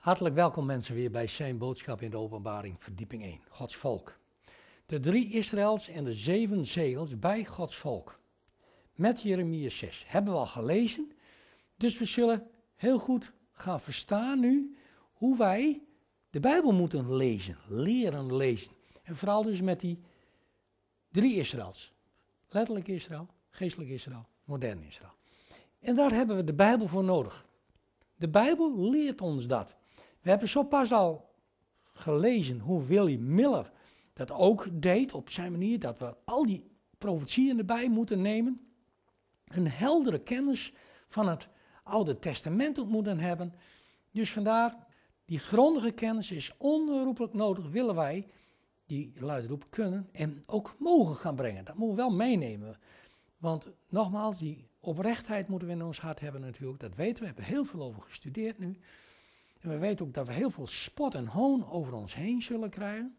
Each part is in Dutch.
Hartelijk welkom mensen weer bij zijn boodschap in de openbaring, verdieping 1, Gods volk. De drie Israëls en de zeven zegels bij Gods volk. Met Jeremia 6 hebben we al gelezen, dus we zullen heel goed gaan verstaan nu hoe wij de Bijbel moeten lezen, leren lezen. En vooral dus met die drie Israëls. Letterlijk Israël, geestelijk Israël, modern Israël. En daar hebben we de Bijbel voor nodig. De Bijbel leert ons dat. We hebben zo pas al gelezen hoe Willy Miller dat ook deed op zijn manier, dat we al die profetieën erbij moeten nemen. Een heldere kennis van het Oude Testament moeten hebben. Dus vandaar, die grondige kennis is onroepelijk nodig, willen wij die luidroep kunnen en ook mogen gaan brengen. Dat moeten we wel meenemen. Want nogmaals, die oprechtheid moeten we in ons hart hebben natuurlijk, dat weten we, we hebben heel veel over gestudeerd nu. En we weten ook dat we heel veel spot en hoon over ons heen zullen krijgen.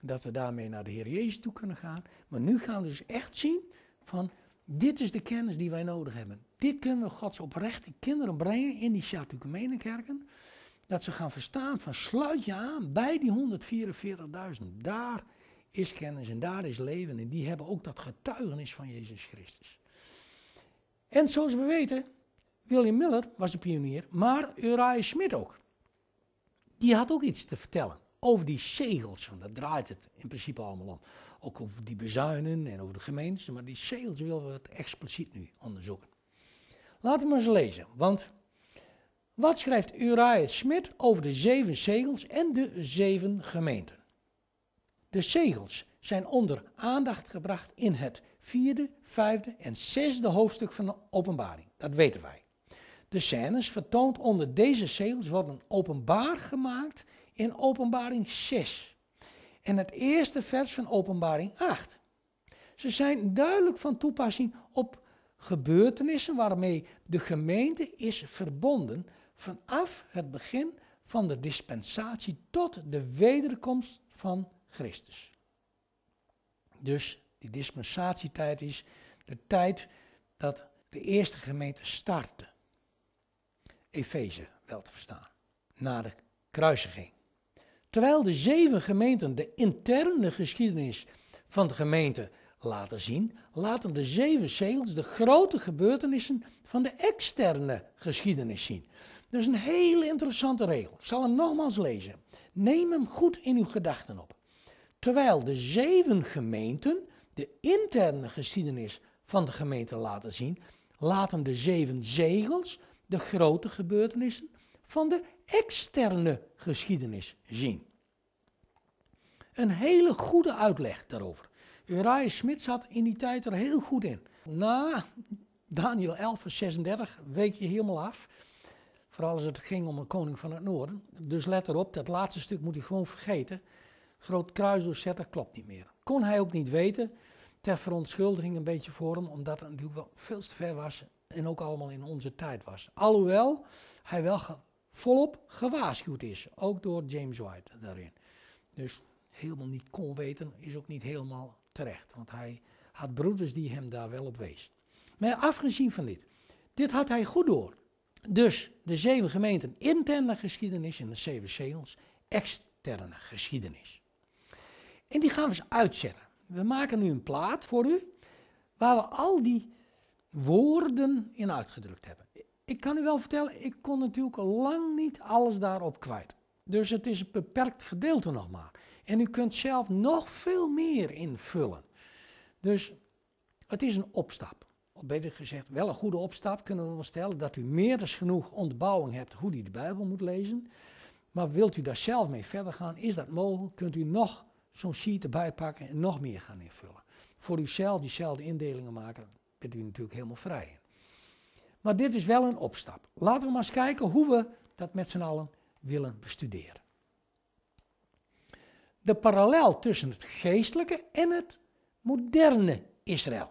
Dat we daarmee naar de Heer Jezus toe kunnen gaan. Maar nu gaan we dus echt zien van dit is de kennis die wij nodig hebben. Dit kunnen we Gods oprechte kinderen brengen in die Sjatukumenenkerken. Dat ze gaan verstaan van sluit je aan bij die 144.000. Daar is kennis en daar is leven. En die hebben ook dat getuigenis van Jezus Christus. En zoals we weten, William Miller was de pionier, maar Uriah Smith ook die had ook iets te vertellen over die zegels. Want daar draait het in principe allemaal om. Ook over die bezuinen en over de gemeenten. Maar die zegels willen we het expliciet nu onderzoeken. Laten we maar eens lezen. Want wat schrijft Uriah Smit over de zeven zegels en de zeven gemeenten? De zegels zijn onder aandacht gebracht in het vierde, vijfde en zesde hoofdstuk van de openbaring. Dat weten wij de scènes vertoont onder deze zegels worden openbaar gemaakt in Openbaring 6. En het eerste vers van Openbaring 8. Ze zijn duidelijk van toepassing op gebeurtenissen waarmee de gemeente is verbonden vanaf het begin van de dispensatie tot de wederkomst van Christus. Dus die dispensatietijd is de tijd dat de eerste gemeente startte. Efeze wel te verstaan, na de kruisiging. Terwijl de zeven gemeenten de interne geschiedenis van de gemeente laten zien, laten de zeven zegels de grote gebeurtenissen van de externe geschiedenis zien. Dat is een hele interessante regel. Ik zal hem nogmaals lezen. Neem hem goed in uw gedachten op. Terwijl de zeven gemeenten de interne geschiedenis van de gemeente laten zien, laten de zeven zegels de grote gebeurtenissen van de externe geschiedenis zien. Een hele goede uitleg daarover. Uriah Smit zat in die tijd er heel goed in. Na Daniel 11, vers 36 week je helemaal af. Vooral als het ging om een koning van het noorden. Dus let erop, dat laatste stuk moet hij gewoon vergeten. Groot kruis doorzetten klopt niet meer. Kon hij ook niet weten. Ter verontschuldiging een beetje voor hem, omdat het natuurlijk wel veel te ver was en ook allemaal in onze tijd was. Alhoewel hij wel volop gewaarschuwd is, ook door James White daarin. Dus helemaal niet kon weten is ook niet helemaal terecht, want hij had broeders die hem daar wel op wees. Maar afgezien van dit, dit had hij goed door. Dus de zeven gemeenten, interne geschiedenis en de zeven zegels, externe geschiedenis. En die gaan we eens uitzetten. We maken nu een plaat voor u, waar we al die woorden in uitgedrukt hebben. Ik kan u wel vertellen, ik kon natuurlijk lang niet alles daarop kwijt. Dus het is een beperkt gedeelte nog maar. En u kunt zelf nog veel meer invullen. Dus het is een opstap. Of beter gezegd, wel een goede opstap kunnen we wel stellen dat u meer dan genoeg ontbouwing hebt hoe u de Bijbel moet lezen. Maar wilt u daar zelf mee verder gaan, is dat mogelijk? Kunt u nog zo'n sheet erbij pakken en nog meer gaan invullen? Voor uzelf diezelfde indelingen maken, bent u natuurlijk helemaal vrij in. Maar dit is wel een opstap. Laten we maar eens kijken hoe we dat met z'n allen willen bestuderen. De parallel tussen het geestelijke en het moderne Israël.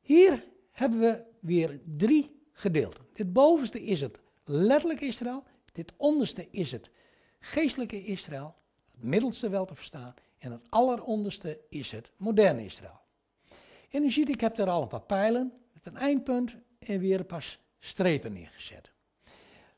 Hier hebben we weer drie gedeelten. Dit bovenste is het letterlijk Israël, dit onderste is het geestelijke Israël, het middelste wel te verstaan, en het alleronderste is het moderne Israël. En u ziet, ik heb er al een paar pijlen met een eindpunt en weer een paar strepen neergezet.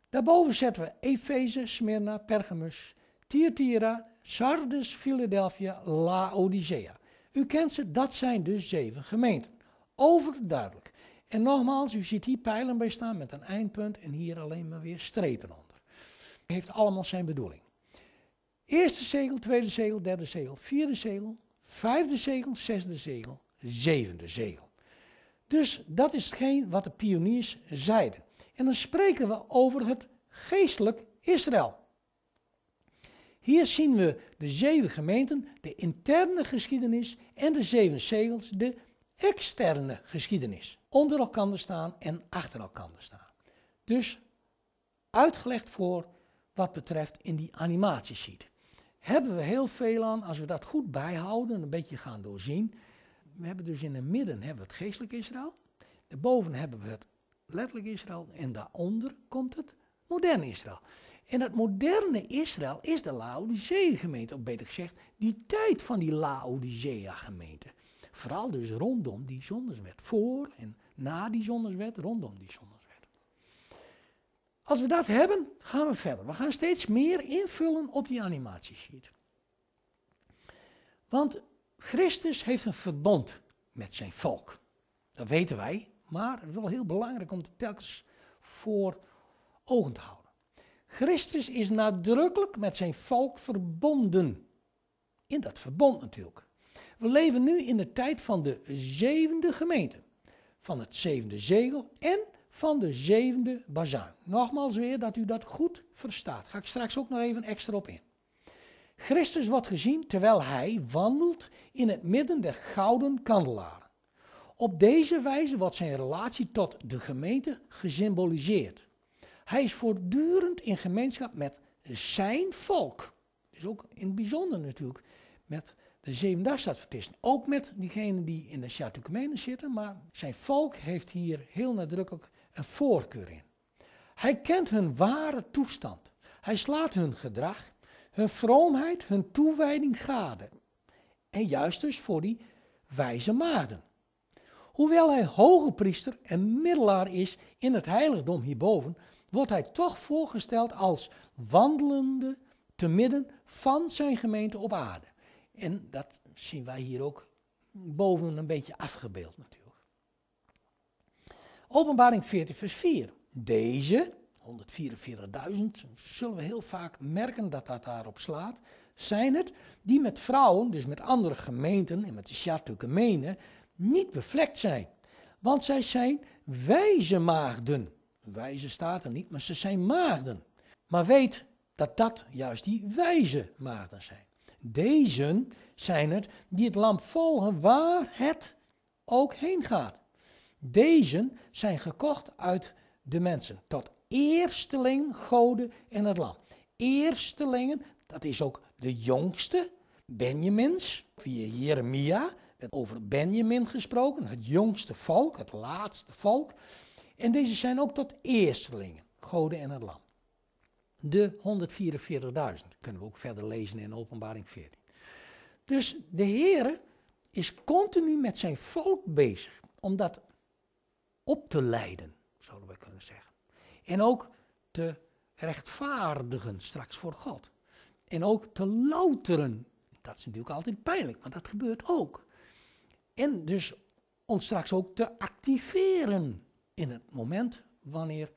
Daarboven zetten we Efeze, Smyrna, Pergamus, Thyatira, Sardes, Philadelphia, Laodicea. U kent ze, dat zijn dus zeven gemeenten. Overduidelijk. En nogmaals, u ziet hier pijlen bij staan met een eindpunt en hier alleen maar weer strepen onder. Heeft allemaal zijn bedoeling. Eerste zegel, tweede zegel, derde zegel, vierde zegel, vijfde zegel, zesde zegel, zevende zegel. Dus dat is hetgeen wat de pioniers zeiden. En dan spreken we over het geestelijk Israël. Hier zien we de zeven gemeenten, de interne geschiedenis en de zeven zegels, de externe geschiedenis. Onder elkaar staan en achter elkaar staan. Dus uitgelegd voor wat betreft in die animatiesheet. Hebben we heel veel aan als we dat goed bijhouden en een beetje gaan doorzien we hebben dus in het midden hebben we het geestelijk Israël. Daarboven hebben we het letterlijk Israël. En daaronder komt het moderne Israël. En het moderne Israël is de Laodicea-gemeente, of beter gezegd, die tijd van die Laodicea-gemeente. Vooral dus rondom die zonderswet. Voor en na die zonderswet, rondom die zonderswet. Als we dat hebben, gaan we verder. We gaan steeds meer invullen op die animatiesheet. Want Christus heeft een verbond met zijn volk. Dat weten wij, maar het is wel heel belangrijk om het telkens voor ogen te houden. Christus is nadrukkelijk met zijn volk verbonden. In dat verbond natuurlijk. We leven nu in de tijd van de zevende gemeente, van het zevende zegel en van de zevende bazuin. Nogmaals weer dat u dat goed verstaat. Ga ik straks ook nog even extra op in. Christus wordt gezien terwijl hij wandelt in het midden der gouden Kandelaren. Op deze wijze wordt zijn relatie tot de gemeente gesymboliseerd. Hij is voortdurend in gemeenschap met zijn volk. Dus ook in het bijzonder natuurlijk met de zevendagsadvertisten. Ook met diegenen die in de Chateaucumenen zitten, maar zijn volk heeft hier heel nadrukkelijk een voorkeur in. Hij kent hun ware toestand. Hij slaat hun gedrag hun vroomheid, hun toewijding gade. En juist dus voor die wijze maagden. Hoewel hij hoge priester en middelaar is in het heiligdom hierboven, wordt hij toch voorgesteld als wandelende te midden van zijn gemeente op aarde. En dat zien wij hier ook boven een beetje afgebeeld natuurlijk. Openbaring 14, vers 4. Deze, 144.000, zullen we heel vaak merken dat dat daarop slaat, zijn het die met vrouwen, dus met andere gemeenten en met de Sjartuke niet bevlekt zijn. Want zij zijn wijze maagden. Wijze staat er niet, maar ze zijn maagden. Maar weet dat dat juist die wijze maagden zijn. Deze zijn het die het lamp volgen waar het ook heen gaat. Deze zijn gekocht uit de mensen tot eersteling goden en het lam. Eerstelingen, dat is ook de jongste, Benjamins, via Jeremia, werd over Benjamin gesproken, het jongste volk, het laatste volk. En deze zijn ook tot eerstelingen, goden en het lam. De 144.000 kunnen we ook verder lezen in Openbaring 14. Dus de Heer is continu met zijn volk bezig om dat op te leiden, zouden we kunnen zeggen. En ook te rechtvaardigen straks voor God. En ook te louteren. Dat is natuurlijk altijd pijnlijk, maar dat gebeurt ook. En dus ons straks ook te activeren in het moment wanneer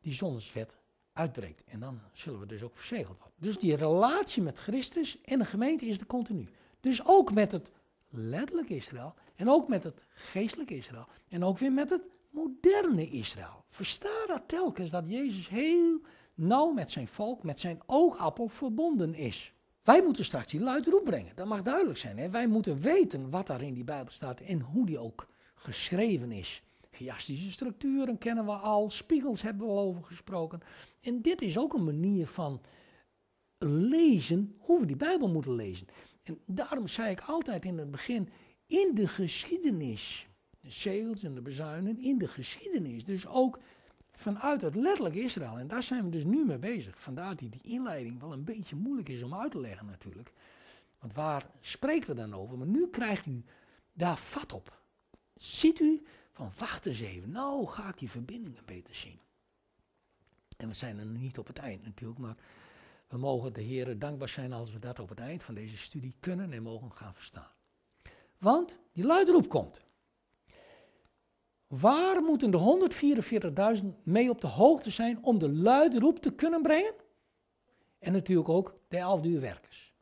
die zonneswet uitbreekt. En dan zullen we dus ook verzegeld worden. Dus die relatie met Christus en de gemeente is de continu. Dus ook met het letterlijk Israël en ook met het geestelijk Israël en ook weer met het moderne Israël. Versta dat telkens, dat Jezus heel nauw met zijn volk, met zijn oogappel verbonden is. Wij moeten straks die luidroep brengen, dat mag duidelijk zijn. Hè? Wij moeten weten wat daar in die Bijbel staat en hoe die ook geschreven is. Giastische structuren kennen we al, spiegels hebben we al over gesproken. En dit is ook een manier van lezen hoe we die Bijbel moeten lezen. En daarom zei ik altijd in het begin, in de geschiedenis de Sheels en de bezuinen in de geschiedenis. Dus ook vanuit het letterlijk Israël. En daar zijn we dus nu mee bezig. Vandaar die, die inleiding wel een beetje moeilijk is om uit te leggen natuurlijk. Want waar spreken we dan over? Maar nu krijgt u daar vat op. Ziet u van wacht eens even, nou ga ik die verbindingen beter zien. En we zijn er niet op het eind natuurlijk, maar we mogen de Heren dankbaar zijn als we dat op het eind van deze studie kunnen en mogen gaan verstaan. Want die luidroep komt. Waar moeten de 144.000 mee op de hoogte zijn om de luidroep te kunnen brengen? En natuurlijk ook de 11 werkers.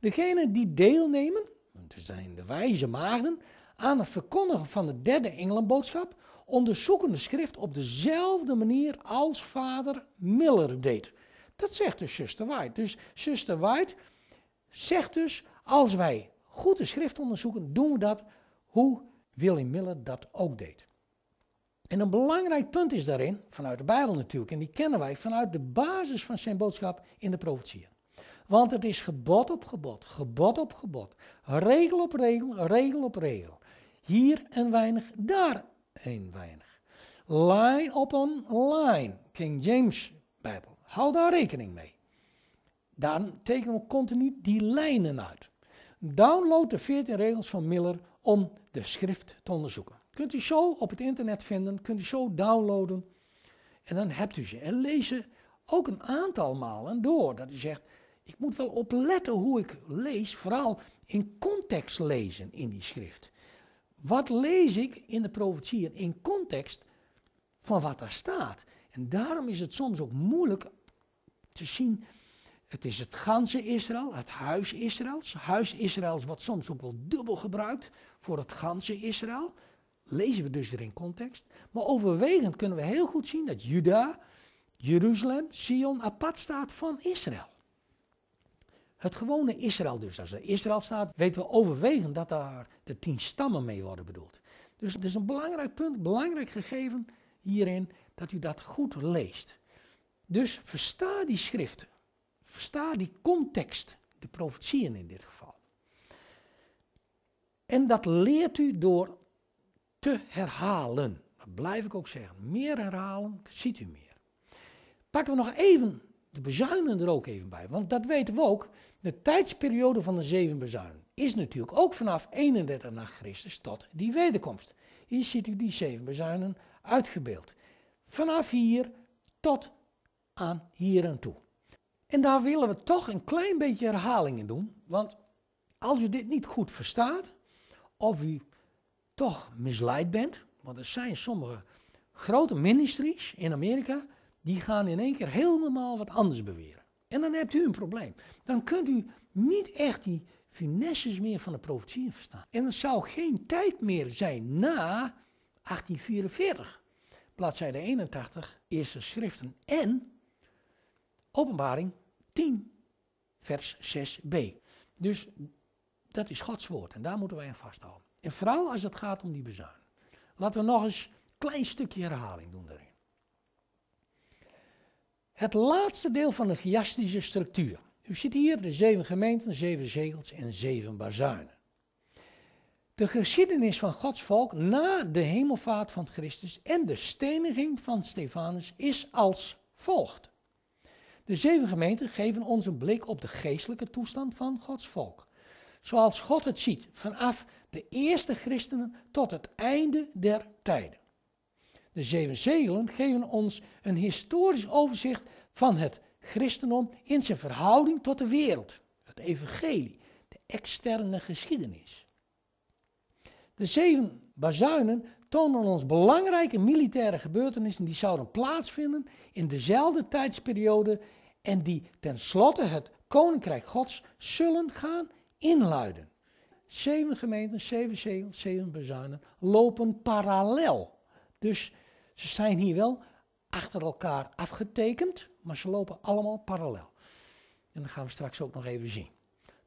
Degenen die deelnemen, want er zijn de wijze maagden, aan het verkondigen van de derde engelenboodschap onderzoeken de schrift op dezelfde manier als vader Miller deed. Dat zegt dus Suster White. Dus zuster White zegt dus, als wij goed de schrift onderzoeken, doen we dat hoe William Miller dat ook deed. En een belangrijk punt is daarin, vanuit de Bijbel natuurlijk, en die kennen wij vanuit de basis van zijn boodschap in de profetieën. Want het is gebod op gebod, gebod op gebod, regel op regel, regel op regel. Hier een weinig, daar een weinig. Line op een line, King James Bijbel. Hou daar rekening mee. Daar tekenen we continu die lijnen uit. Download de 14 regels van Miller om de schrift te onderzoeken. Kunt u zo op het internet vinden, kunt u zo downloaden. En dan hebt u ze. En lees ze ook een aantal malen door. Dat u zegt, ik moet wel opletten hoe ik lees, vooral in context lezen in die schrift. Wat lees ik in de profetieën in context van wat daar staat? En daarom is het soms ook moeilijk te zien het is het ganse Israël, het huis Israëls. Huis Israëls wat soms ook wel dubbel gebruikt voor het ganse Israël. Lezen we dus weer in context. Maar overwegend kunnen we heel goed zien dat Juda, Jeruzalem, Sion apart staat van Israël. Het gewone Israël dus. Als er Israël staat, weten we overwegend dat daar de tien stammen mee worden bedoeld. Dus het is een belangrijk punt, belangrijk gegeven hierin, dat u dat goed leest. Dus versta die schriften. Versta die context, de profetieën in dit geval. En dat leert u door te herhalen. Dat blijf ik ook zeggen. Meer herhalen, ziet u meer. Pakken we nog even de bezuinen er ook even bij. Want dat weten we ook. De tijdsperiode van de zeven bezuinen is natuurlijk ook vanaf 31 na Christus tot die wederkomst. Hier ziet u die zeven bezuinen uitgebeeld. Vanaf hier tot aan hier en toe. En daar willen we toch een klein beetje herhaling in doen. Want als u dit niet goed verstaat, of u toch misleid bent, want er zijn sommige grote ministries in Amerika, die gaan in één keer helemaal wat anders beweren. En dan hebt u een probleem. Dan kunt u niet echt die finesses meer van de profetieën verstaan. En er zou geen tijd meer zijn na 1844, bladzijde 81, eerste schriften en Openbaring 10, vers 6b. Dus dat is Gods woord en daar moeten wij aan vasthouden. En vooral als het gaat om die bezuin. Laten we nog eens een klein stukje herhaling doen daarin. Het laatste deel van de chiastische structuur. U ziet hier de zeven gemeenten, zeven zegels en zeven bazuinen. De geschiedenis van Gods volk na de hemelvaart van Christus en de steniging van Stefanus is als volgt. De zeven gemeenten geven ons een blik op de geestelijke toestand van Gods volk. Zoals God het ziet, vanaf de eerste christenen tot het einde der tijden. De zeven zegelen geven ons een historisch overzicht van het christendom in zijn verhouding tot de wereld, het evangelie, de externe geschiedenis. De zeven bazuinen tonen ons belangrijke militaire gebeurtenissen die zouden plaatsvinden in dezelfde tijdsperiode en die tenslotte het koninkrijk gods zullen gaan inluiden. Zeven gemeenten, zeven zegels, zeven bezuinen lopen parallel. Dus ze zijn hier wel achter elkaar afgetekend, maar ze lopen allemaal parallel. En dat gaan we straks ook nog even zien.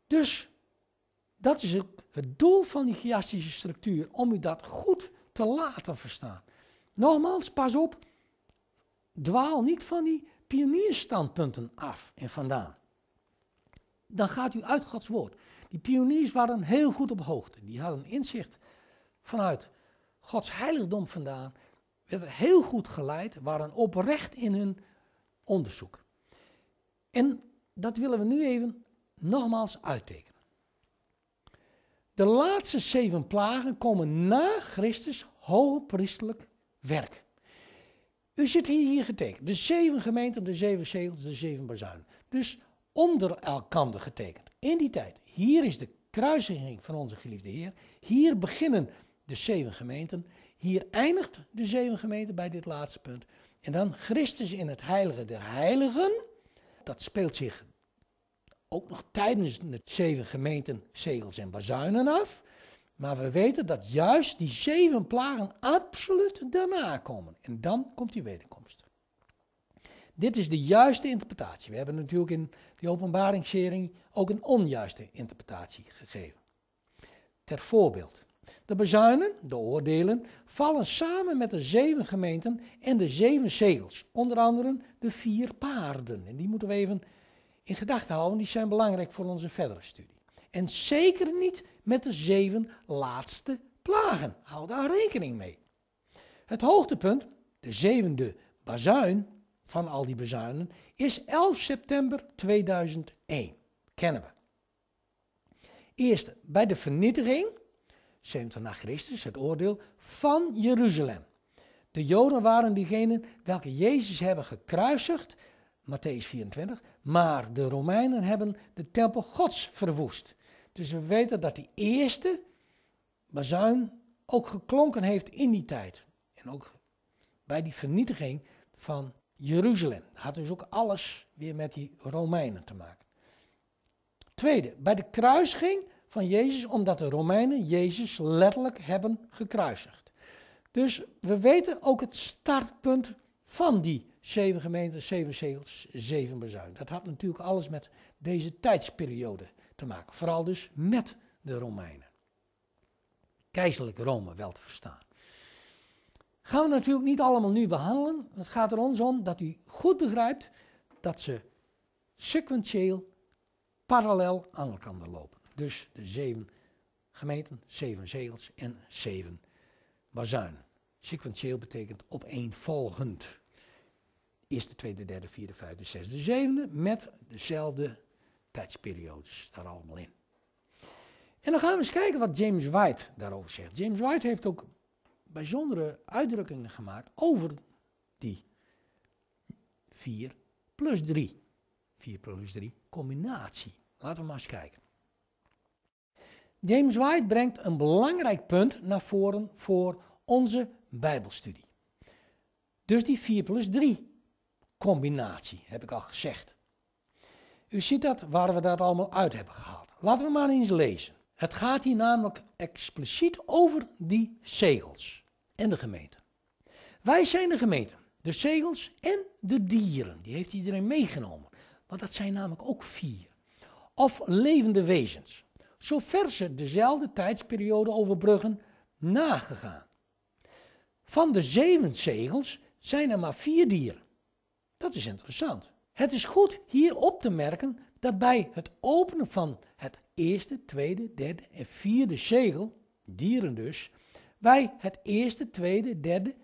Dus dat is het, doel van die chiastische structuur, om u dat goed te laten verstaan. Nogmaals, pas op, dwaal niet van die Pioniersstandpunten af en vandaan. Dan gaat u uit Gods woord. Die pioniers waren heel goed op hoogte. Die hadden inzicht vanuit Gods heiligdom vandaan. Werden heel goed geleid, waren oprecht in hun onderzoek. En dat willen we nu even nogmaals uittekenen. De laatste zeven plagen komen na Christus hoogpriestelijk werk. U zit hier getekend. De zeven gemeenten, de zeven zegels, de zeven bazuinen. Dus onder elkander getekend. In die tijd. Hier is de kruisiging van onze geliefde Heer. Hier beginnen de zeven gemeenten. Hier eindigt de zeven gemeenten bij dit laatste punt. En dan Christus in het heilige der heiligen. Dat speelt zich ook nog tijdens de zeven gemeenten zegels en bazuinen af. Maar we weten dat juist die zeven plagen absoluut daarna komen. En dan komt die wederkomst. Dit is de juiste interpretatie. We hebben natuurlijk in die openbaringsserie ook een onjuiste interpretatie gegeven. Ter voorbeeld. De bezuinen, de oordelen, vallen samen met de zeven gemeenten en de zeven zegels. Onder andere de vier paarden. En die moeten we even in gedachten houden, die zijn belangrijk voor onze verdere studie. En zeker niet met de zeven laatste plagen. Hou daar rekening mee. Het hoogtepunt, de zevende bazuin van al die bazuinen, is 11 september 2001. Kennen we. Eerst bij de vernietiging, 70 na Christus, het oordeel van Jeruzalem. De Joden waren diegenen welke Jezus hebben gekruisigd, Matthäus 24, maar de Romeinen hebben de tempel Gods verwoest. Dus we weten dat die eerste bazuin ook geklonken heeft in die tijd. En ook bij die vernietiging van Jeruzalem. Had dus ook alles weer met die Romeinen te maken. Tweede, bij de kruising van Jezus, omdat de Romeinen Jezus letterlijk hebben gekruisigd. Dus we weten ook het startpunt van die zeven gemeenten, zeven zegels, zeven bezuin. Dat had natuurlijk alles met deze tijdsperiode te maken. Vooral dus met de Romeinen. Keizerlijk Rome wel te verstaan. Gaan we natuurlijk niet allemaal nu behandelen. Het gaat er ons om dat u goed begrijpt dat ze sequentieel parallel aan elkaar lopen. Dus de zeven gemeenten, zeven zegels en zeven bazuinen. Sequentieel betekent opeenvolgend. Eerste, tweede, derde, vierde, vijfde, zesde, zevende. Met dezelfde tijdsperiodes daar allemaal in. En dan gaan we eens kijken wat James White daarover zegt. James White heeft ook bijzondere uitdrukkingen gemaakt over die 4 plus 3. 4 plus 3 combinatie. Laten we maar eens kijken. James White brengt een belangrijk punt naar voren voor onze Bijbelstudie. Dus die 4 plus 3 combinatie, heb ik al gezegd. U ziet dat waar we dat allemaal uit hebben gehaald. Laten we maar eens lezen. Het gaat hier namelijk expliciet over die zegels en de gemeente. Wij zijn de gemeente, de zegels en de dieren. Die heeft iedereen meegenomen. Want dat zijn namelijk ook vier. Of levende wezens. Zover ze dezelfde tijdsperiode overbruggen, nagegaan. Van de zeven zegels zijn er maar vier dieren. Dat is interessant. Het is goed hier op te merken dat bij het openen van het eerste, tweede, derde en vierde zegel, dieren dus, wij het eerste, tweede, derde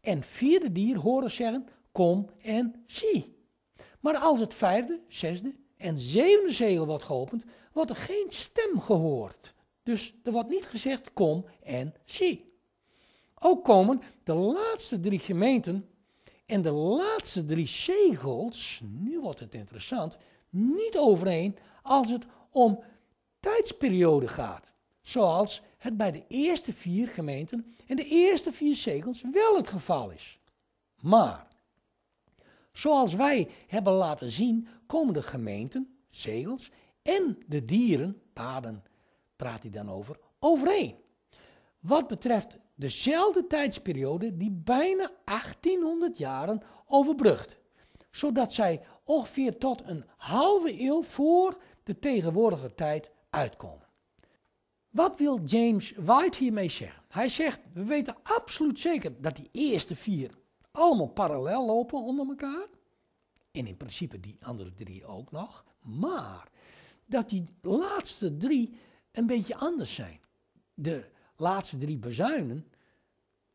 en vierde dier horen zeggen: Kom en zie. Maar als het vijfde, zesde en zevende zegel wordt geopend, wordt er geen stem gehoord. Dus er wordt niet gezegd: Kom en zie. Ook komen de laatste drie gemeenten en de laatste drie zegels, nu wordt het interessant, niet overeen als het om tijdsperiode gaat. Zoals het bij de eerste vier gemeenten en de eerste vier zegels wel het geval is. Maar, zoals wij hebben laten zien, komen de gemeenten, zegels en de dieren, paden praat hij dan over, overeen. Wat betreft dezelfde tijdsperiode die bijna 1800 jaren overbrugt, zodat zij ongeveer tot een halve eeuw voor de tegenwoordige tijd uitkomen. Wat wil James White hiermee zeggen? Hij zegt, we weten absoluut zeker dat die eerste vier allemaal parallel lopen onder elkaar. En in principe die andere drie ook nog. Maar dat die laatste drie een beetje anders zijn. De laatste drie bezuinen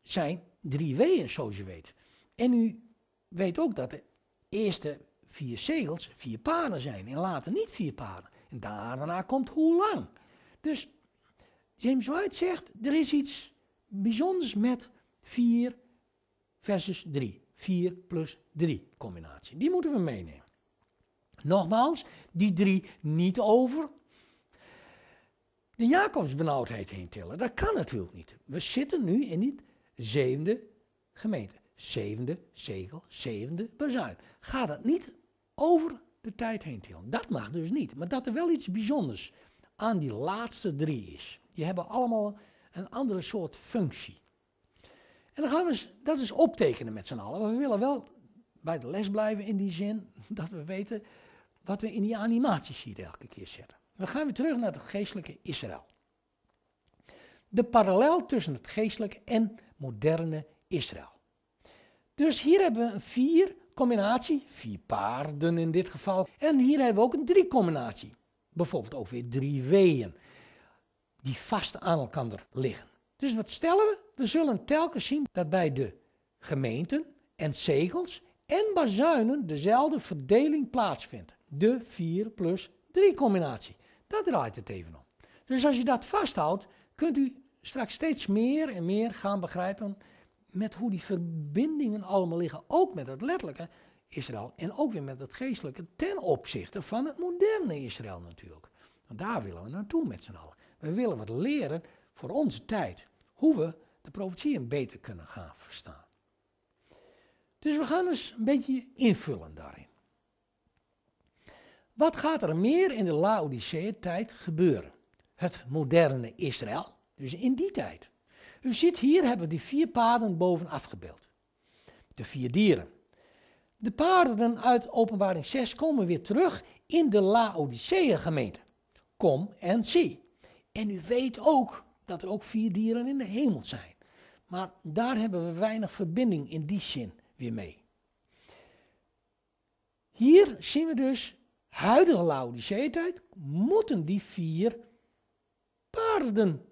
zijn drie W'en, zoals je weet. En u weet ook dat de eerste vier zegels vier paden zijn en later niet vier paden. En daarna komt hoe lang. Dus James White zegt, er is iets bijzonders met 4 versus 3. 4 plus 3 combinatie. Die moeten we meenemen. Nogmaals, die drie niet over de Jacobsbenauwdheid heen tillen. Dat kan natuurlijk niet. We zitten nu in die zevende gemeente. Zevende zegel, zevende bezuin. Ga dat niet over de tijd heen tillen. Dat mag dus niet. Maar dat er wel iets bijzonders aan die laatste drie is. Die hebben allemaal een andere soort functie. En dan gaan we dat is optekenen met z'n allen. we willen wel bij de les blijven in die zin dat we weten wat we in die animaties hier elke keer zetten. We gaan weer terug naar het geestelijke Israël. De parallel tussen het geestelijke en moderne Israël. Dus hier hebben we een vier combinatie, vier paarden in dit geval. En hier hebben we ook een drie combinatie. Bijvoorbeeld ook weer drie weeën die vast aan elkaar liggen. Dus wat stellen we? We zullen telkens zien dat bij de gemeenten en zegels en bazuinen dezelfde verdeling plaatsvindt. De 4 plus 3 combinatie. Daar draait het even om. Dus als je dat vasthoudt, kunt u straks steeds meer en meer gaan begrijpen met hoe die verbindingen allemaal liggen, ook met het letterlijke Israël en ook weer met het geestelijke ten opzichte van het moderne Israël natuurlijk. Want daar willen we naartoe met z'n allen. We willen wat leren voor onze tijd, hoe we de profetieën beter kunnen gaan verstaan. Dus we gaan eens een beetje invullen daarin. Wat gaat er meer in de Laodicea-tijd gebeuren? Het moderne Israël, dus in die tijd. U ziet hier hebben we die vier paden boven afgebeeld. De vier dieren. De paarden uit openbaring 6 komen weer terug in de Laodicea-gemeente. Kom en zie. En u weet ook dat er ook vier dieren in de hemel zijn. Maar daar hebben we weinig verbinding in die zin weer mee. Hier zien we dus huidige Laodicee-tijd moeten die vier paarden,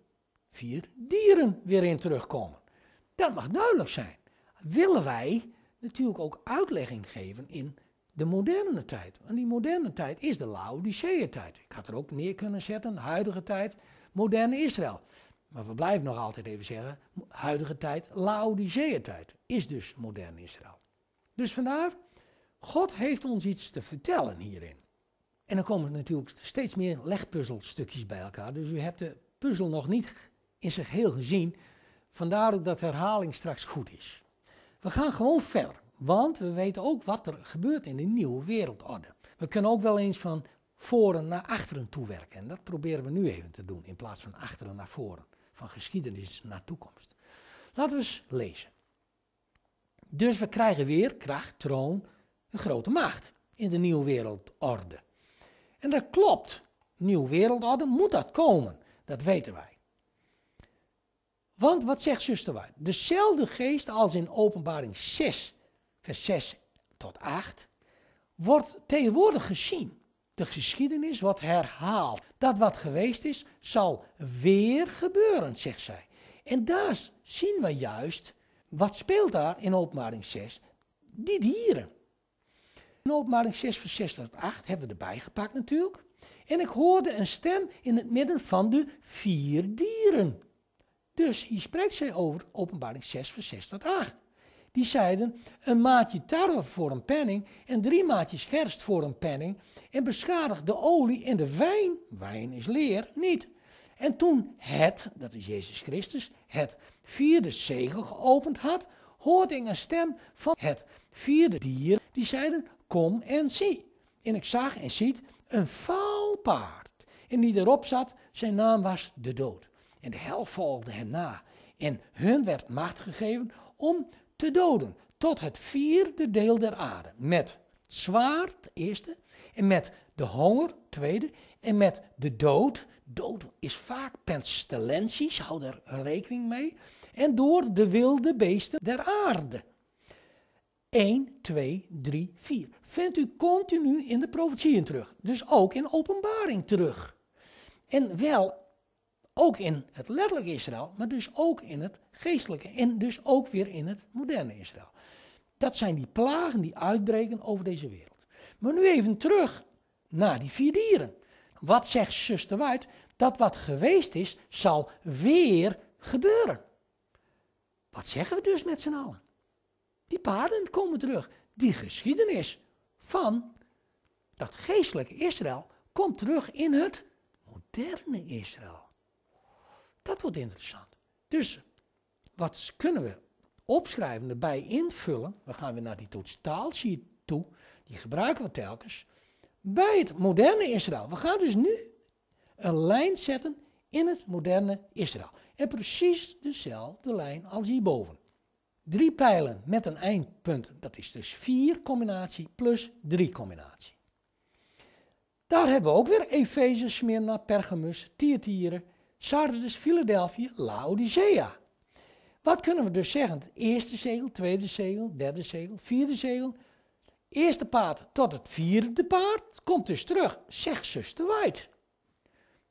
vier dieren weer in terugkomen. Dat mag duidelijk zijn. Willen wij natuurlijk ook uitlegging geven in de moderne tijd. Want die moderne tijd is de Laodicea-tijd. Ik had er ook neer kunnen zetten, huidige tijd, moderne Israël. Maar we blijven nog altijd even zeggen, huidige tijd, Laodicea-tijd is dus moderne Israël. Dus vandaar, God heeft ons iets te vertellen hierin. En dan komen er natuurlijk steeds meer legpuzzelstukjes bij elkaar. Dus u hebt de puzzel nog niet in zich heel gezien. Vandaar ook dat herhaling straks goed is. We gaan gewoon verder, want we weten ook wat er gebeurt in de nieuwe wereldorde. We kunnen ook wel eens van voren naar achteren toe werken. En dat proberen we nu even te doen, in plaats van achteren naar voren. Van geschiedenis naar toekomst. Laten we eens lezen. Dus we krijgen weer kracht, troon, een grote macht in de nieuwe wereldorde. En dat klopt. Nieuw wereldorde moet dat komen. Dat weten wij. Want wat zegt zuster wij? Dezelfde geest als in openbaring 6, vers 6 tot 8, wordt tegenwoordig gezien. De geschiedenis wordt herhaald. Dat wat geweest is, zal weer gebeuren, zegt zij. En daar zien we juist, wat speelt daar in openbaring 6? Die dieren. In openbaring 6 vers 6 tot 8 hebben we erbij gepakt natuurlijk. En ik hoorde een stem in het midden van de vier dieren. Dus hier spreekt zij over openbaring 6 vers 6 tot 8. Die zeiden, een maatje tarwe voor een penning en drie maatjes gerst voor een penning en beschadig de olie en de wijn, wijn is leer, niet. En toen het, dat is Jezus Christus, het vierde zegel geopend had, hoorde ik een stem van het vierde dier. Die zeiden, kom en zie. En ik zag en ziet een vaal paard. En die erop zat, zijn naam was de dood. En de hel volgde hem na. En hun werd macht gegeven om te doden. Tot het vierde deel der aarde. Met zwaard, eerste. En met de honger, tweede. En met de dood. Dood is vaak pestilenties, hou er rekening mee. En door de wilde beesten der aarde. 1, 2, 3, 4. Vindt u continu in de profetieën terug. Dus ook in openbaring terug. En wel ook in het letterlijke Israël, maar dus ook in het geestelijke. En dus ook weer in het moderne Israël. Dat zijn die plagen die uitbreken over deze wereld. Maar nu even terug naar die vier dieren. Wat zegt zuster White? Dat wat geweest is, zal weer gebeuren. Wat zeggen we dus met z'n allen? Die paden komen terug. Die geschiedenis van dat geestelijke Israël komt terug in het moderne Israël. Dat wordt interessant. Dus wat kunnen we opschrijven, erbij invullen? We gaan we naar die toets hier toe. Die gebruiken we telkens. Bij het moderne Israël. We gaan dus nu een lijn zetten in het moderne Israël. En precies dezelfde lijn als hierboven. Drie pijlen met een eindpunt, dat is dus 4 combinatie plus 3 combinatie. Daar hebben we ook weer Efeze, Smyrna, Pergamus, Thyatira, Sardes, Philadelphia, Laodicea. Wat kunnen we dus zeggen? Eerste zegel, tweede zegel, derde zegel, vierde zegel. Eerste paard tot het vierde paard komt dus terug. Zegt zuster White.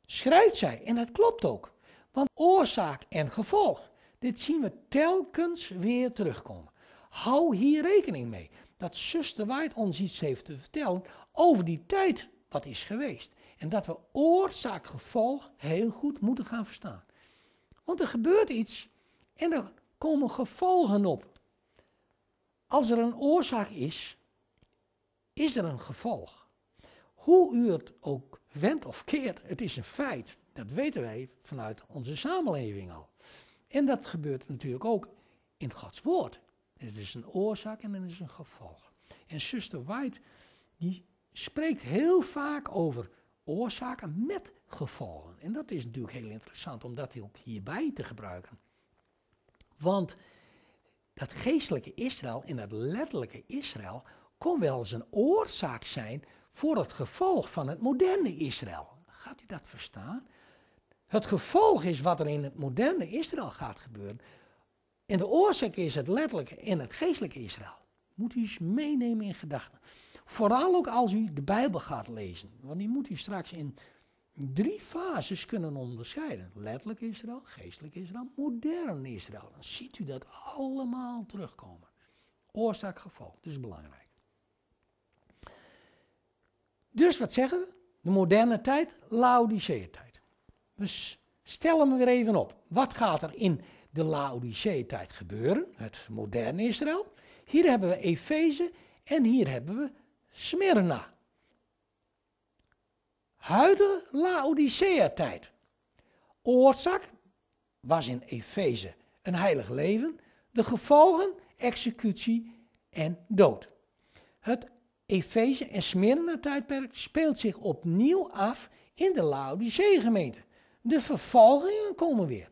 Schrijft zij, en dat klopt ook. Want oorzaak en gevolg. Dit zien we telkens weer terugkomen. Hou hier rekening mee. Dat zuster White ons iets heeft te vertellen over die tijd wat is geweest. En dat we oorzaak-gevolg heel goed moeten gaan verstaan. Want er gebeurt iets en er komen gevolgen op. Als er een oorzaak is, is er een gevolg. Hoe u het ook went of keert, het is een feit. Dat weten wij vanuit onze samenleving al. En dat gebeurt natuurlijk ook in Gods woord. Er is een oorzaak en er is een gevolg. En zuster White, die spreekt heel vaak over oorzaken met gevolgen. En dat is natuurlijk heel interessant om dat ook hierbij te gebruiken. Want dat geestelijke Israël en dat letterlijke Israël kon wel eens een oorzaak zijn voor het gevolg van het moderne Israël. Gaat u dat verstaan? Het gevolg is wat er in het moderne Israël gaat gebeuren. En de oorzaak is het letterlijke in het geestelijke Israël. Moet u eens meenemen in gedachten. Vooral ook als u de Bijbel gaat lezen. Want die moet u straks in drie fases kunnen onderscheiden. Letterlijk Israël, geestelijk Israël, modern Israël. Dan ziet u dat allemaal terugkomen. Oorzaak, gevolg, dus belangrijk. Dus wat zeggen we? De moderne tijd, Laodicea tijd. Stel stellen hem weer even op. Wat gaat er in de Laodicee-tijd gebeuren? Het moderne Israël. Hier hebben we Efeze en hier hebben we Smyrna. Huidige Laodicea-tijd. Oorzaak was in Efeze een heilig leven. De gevolgen, executie en dood. Het Efeze en Smyrna tijdperk speelt zich opnieuw af in de Laodicee gemeente. De vervolgingen komen weer.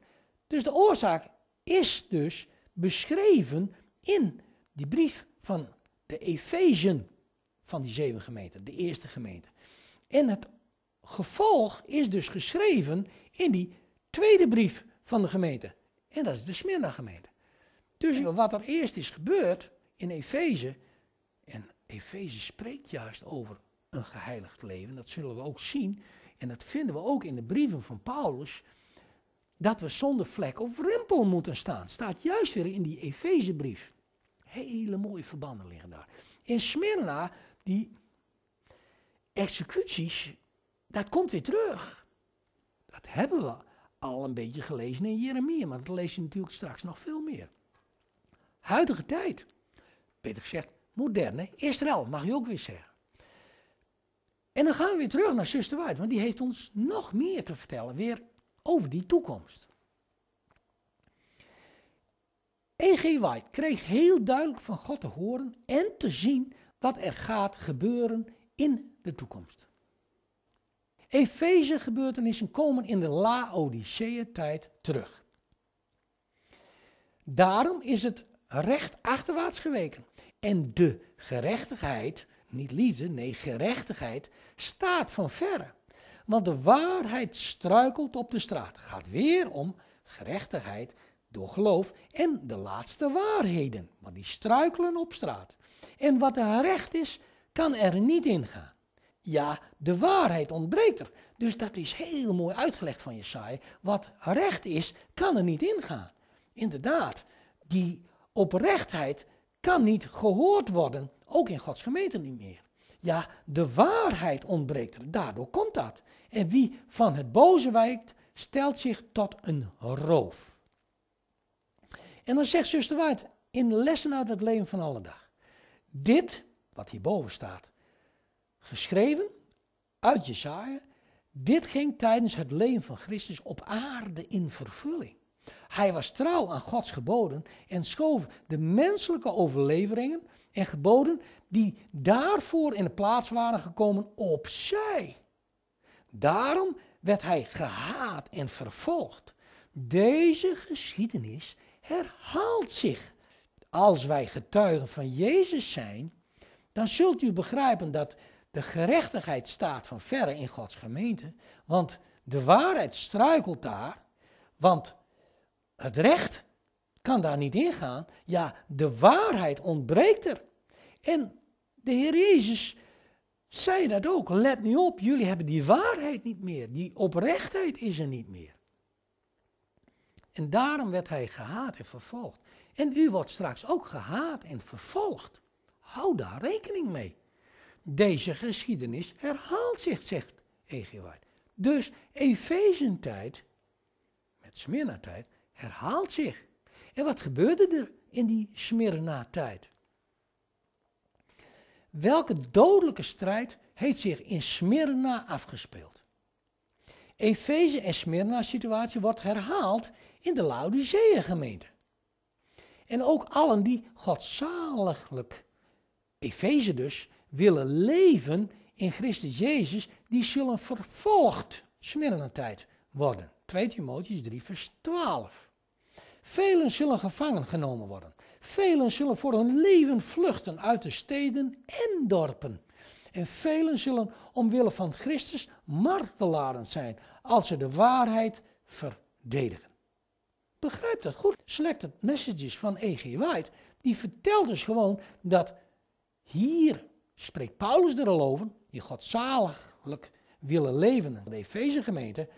Dus de oorzaak is dus beschreven in die brief van de Efezen van die zeven gemeenten, de eerste gemeente. En het gevolg is dus geschreven in die tweede brief van de gemeente. En dat is de Smyrna gemeente. Dus wat er eerst is gebeurd in Efeze, en Efeze spreekt juist over een geheiligd leven, dat zullen we ook zien, en dat vinden we ook in de brieven van Paulus. Dat we zonder vlek of rimpel moeten staan. Staat juist weer in die Efezebrief. Hele mooie verbanden liggen daar. In Smyrna, die executies, dat komt weer terug. Dat hebben we al een beetje gelezen in Jeremia, maar dat lees je natuurlijk straks nog veel meer. Huidige tijd. Peter gezegd, moderne Israël, mag je ook weer zeggen. En dan gaan we weer terug naar zuster White, want die heeft ons nog meer te vertellen, weer over die toekomst. E.G. White kreeg heel duidelijk van God te horen en te zien wat er gaat gebeuren in de toekomst. Efeze gebeurtenissen komen in de Laodicea-tijd terug. Daarom is het recht achterwaarts geweken en de gerechtigheid niet liefde, nee gerechtigheid, staat van verre. Want de waarheid struikelt op de straat. Gaat weer om gerechtigheid door geloof en de laatste waarheden. Want die struikelen op straat. En wat er recht is, kan er niet ingaan. Ja, de waarheid ontbreekt er. Dus dat is heel mooi uitgelegd van Jesaja. Wat recht is, kan er niet ingaan. Inderdaad, die oprechtheid kan niet gehoord worden ook in Gods gemeente niet meer. Ja, de waarheid ontbreekt er. Daardoor komt dat. En wie van het boze wijkt, stelt zich tot een roof. En dan zegt zuster Waard in de lessen uit het leven van alle dag. Dit, wat hierboven staat, geschreven uit Jesaja, dit ging tijdens het leven van Christus op aarde in vervulling. Hij was trouw aan Gods geboden en schoof de menselijke overleveringen en geboden die daarvoor in de plaats waren gekomen opzij. Daarom werd hij gehaat en vervolgd. Deze geschiedenis herhaalt zich. Als wij getuigen van Jezus zijn, dan zult u begrijpen dat de gerechtigheid staat van verre in Gods gemeente, want de waarheid struikelt daar, want het recht kan daar niet in gaan. Ja, de waarheid ontbreekt er. En de Heer Jezus zei dat ook. Let nu op, jullie hebben die waarheid niet meer. Die oprechtheid is er niet meer. En daarom werd hij gehaat en vervolgd. En u wordt straks ook gehaat en vervolgd. Hou daar rekening mee. Deze geschiedenis herhaalt zich, zegt E.G. Dus Dus Efezentijd, met Smyrna-tijd, herhaalt zich. En wat gebeurde er in die Smyrna-tijd? Welke dodelijke strijd heeft zich in Smyrna afgespeeld? Efeze en Smyrna-situatie wordt herhaald in de Laodicea-gemeente. En ook allen die godzaliglijk, Efeze dus, willen leven in Christus Jezus, die zullen vervolgd, Smyrna-tijd, worden. 2 Timotheus 3, vers 12. Velen zullen gevangen genomen worden. Velen zullen voor hun leven vluchten uit de steden en dorpen. En velen zullen omwille van Christus martelaren zijn als ze de waarheid verdedigen. Begrijp dat goed. Selected Messages van E.G. White, die vertelt dus gewoon dat hier spreekt Paulus er al over, die godzaliglijk willen leven, de Efeze gemeente,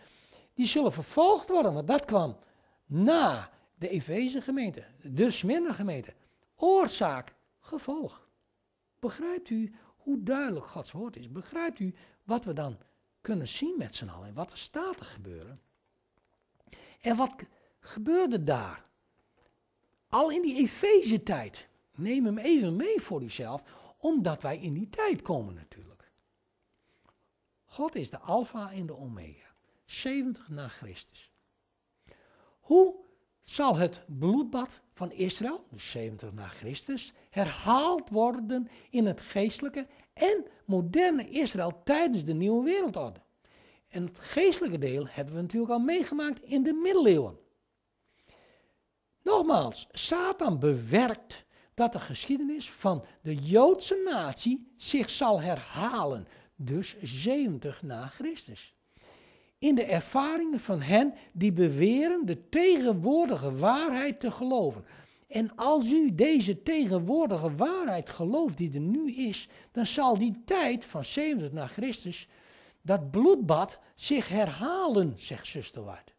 die zullen vervolgd worden, want dat kwam na de Efeze gemeente, de Smyrna gemeente. Oorzaak, gevolg. Begrijpt u hoe duidelijk Gods woord is? Begrijpt u wat we dan kunnen zien met z'n allen en wat er staat te gebeuren? En wat gebeurde daar? Al in die Efeze-tijd. Neem hem even mee voor uzelf, omdat wij in die tijd komen natuurlijk. God is de Alpha en de Omega, 70 na Christus. Hoe zal het bloedbad van Israël, dus 70 na Christus, herhaald worden in het geestelijke en moderne Israël tijdens de nieuwe wereldorde. En het geestelijke deel hebben we natuurlijk al meegemaakt in de middeleeuwen. Nogmaals, Satan bewerkt dat de geschiedenis van de Joodse natie zich zal herhalen, dus 70 na Christus in de ervaringen van hen die beweren de tegenwoordige waarheid te geloven. En als u deze tegenwoordige waarheid gelooft die er nu is, dan zal die tijd van 70 na Christus, dat bloedbad, zich herhalen, zegt zuster Ward.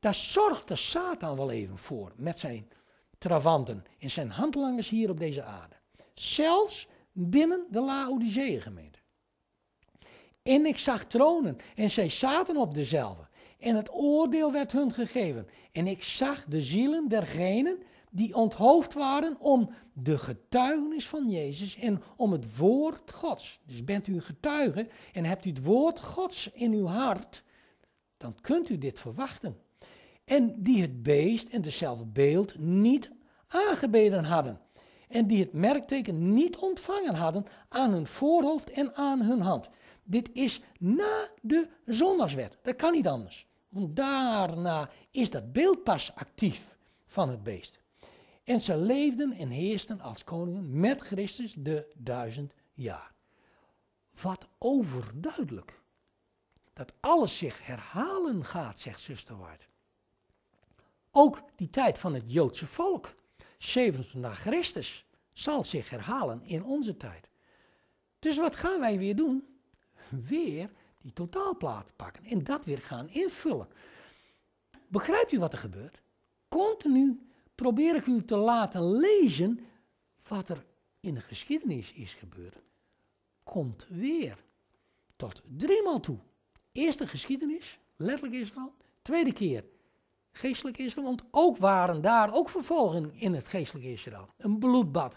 Daar zorgt de Satan wel even voor met zijn travanten, en zijn handlangers hier op deze aarde. Zelfs binnen de laodicee gemeente en ik zag tronen en zij zaten op dezelve. En het oordeel werd hun gegeven. En ik zag de zielen dergenen die onthoofd waren om de getuigenis van Jezus en om het woord Gods. Dus bent u een getuige en hebt u het woord Gods in uw hart, dan kunt u dit verwachten. En die het beest en dezelfde beeld niet aangebeden hadden. En die het merkteken niet ontvangen hadden aan hun voorhoofd en aan hun hand dit is na de zondagswet. Dat kan niet anders. Want daarna is dat beeld pas actief van het beest. En ze leefden en heersten als koningen met Christus de duizend jaar. Wat overduidelijk. Dat alles zich herhalen gaat, zegt zuster Ward. Ook die tijd van het Joodse volk, 70 na Christus, zal zich herhalen in onze tijd. Dus wat gaan wij weer doen? weer die totaalplaat pakken en dat weer gaan invullen. Begrijpt u wat er gebeurt? Continu probeer ik u te laten lezen wat er in de geschiedenis is gebeurd. Komt weer tot driemaal toe. Eerste geschiedenis, letterlijk Israël. Tweede keer geestelijk Israël, want ook waren daar ook vervolgingen in het geestelijk Israël. Een bloedbad.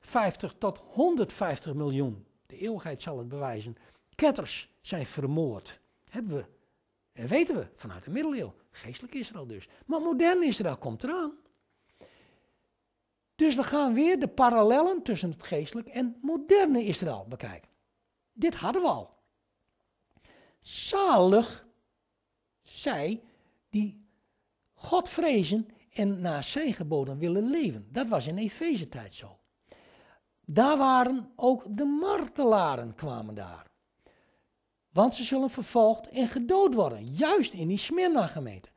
50 tot 150 miljoen. De eeuwigheid zal het bewijzen ketters zijn vermoord. Hebben we, en eh, weten we, vanuit de middeleeuw. Geestelijk Israël dus. Maar modern Israël komt eraan. Dus we gaan weer de parallellen tussen het geestelijk en moderne Israël bekijken. Dit hadden we al. Zalig zij die God vrezen en naar zijn geboden willen leven. Dat was in Efeze tijd zo. Daar waren ook de martelaren kwamen daar. Want ze zullen vervolgd en gedood worden. Juist in die Smyrna-gemeente.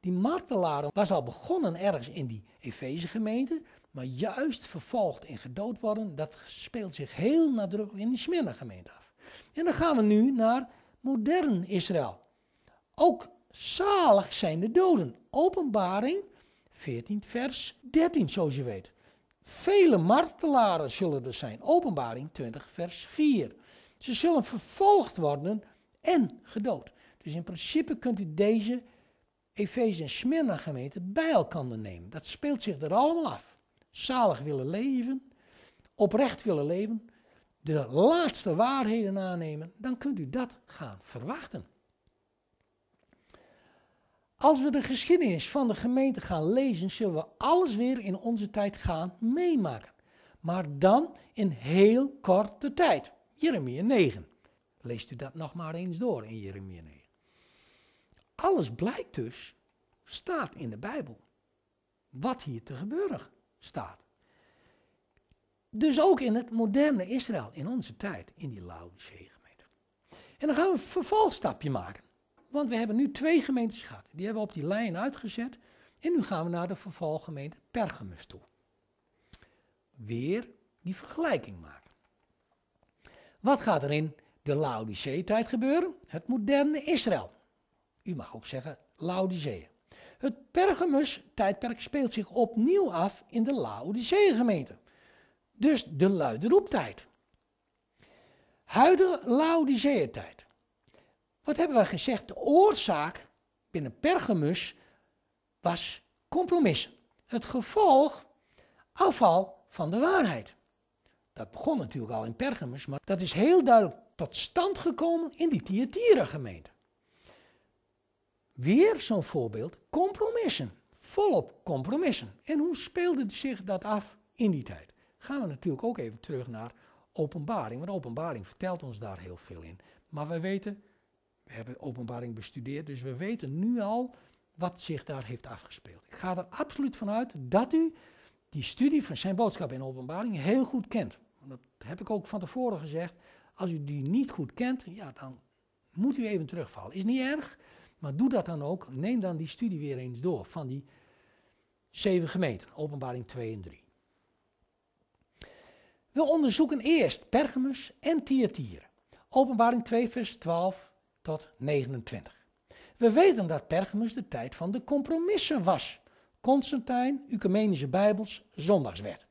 Die martelaren was al begonnen ergens in die Efeze-gemeente. Maar juist vervolgd en gedood worden, dat speelt zich heel nadrukkelijk in die Smyrna-gemeente af. En dan gaan we nu naar modern Israël. Ook zalig zijn de doden. Openbaring 14, vers 13, zoals je weet. Vele martelaren zullen er zijn. Openbaring 20, vers 4. Ze zullen vervolgd worden en gedood. Dus in principe kunt u deze Efeze en Smyrna gemeente bij elkaar nemen. Dat speelt zich er allemaal af. Zalig willen leven, oprecht willen leven, de laatste waarheden aannemen, dan kunt u dat gaan verwachten. Als we de geschiedenis van de gemeente gaan lezen, zullen we alles weer in onze tijd gaan meemaken. Maar dan in heel korte tijd. Jeremia 9. Leest u dat nog maar eens door in Jeremia 9. Alles blijkt dus, staat in de Bijbel. Wat hier te gebeuren staat. Dus ook in het moderne Israël, in onze tijd, in die Laodicea-gemeente. En dan gaan we een vervalstapje maken. Want we hebben nu twee gemeentes gehad. Die hebben we op die lijn uitgezet. En nu gaan we naar de vervalgemeente Pergamus toe. Weer die vergelijking maken. Wat gaat er in de Laodicee-tijd gebeuren? Het moderne Israël. U mag ook zeggen Laodicee. Het Pergamus-tijdperk speelt zich opnieuw af in de laodicee gemeente Dus de luide roeptijd. Huidige laodicee tijd Wat hebben we gezegd? De oorzaak binnen Pergamus was compromissen. Het gevolg, afval van de waarheid. Dat begon natuurlijk al in Pergamus, maar dat is heel duidelijk tot stand gekomen in die Thyatira-gemeente. Weer zo'n voorbeeld, compromissen. Volop compromissen. En hoe speelde zich dat af in die tijd? Gaan we natuurlijk ook even terug naar openbaring, want openbaring vertelt ons daar heel veel in. Maar we weten, we hebben openbaring bestudeerd, dus we weten nu al wat zich daar heeft afgespeeld. Ik ga er absoluut vanuit dat u die studie van zijn boodschap in openbaring heel goed kent dat heb ik ook van tevoren gezegd, als u die niet goed kent, ja, dan moet u even terugvallen. Is niet erg, maar doe dat dan ook. Neem dan die studie weer eens door van die zeven gemeenten, openbaring 2 en 3. We onderzoeken eerst Pergamus en Thyatira. Openbaring 2, vers 12 tot 29. We weten dat Pergamus de tijd van de compromissen was. Constantijn, Ecumenische Bijbels, zondagswet.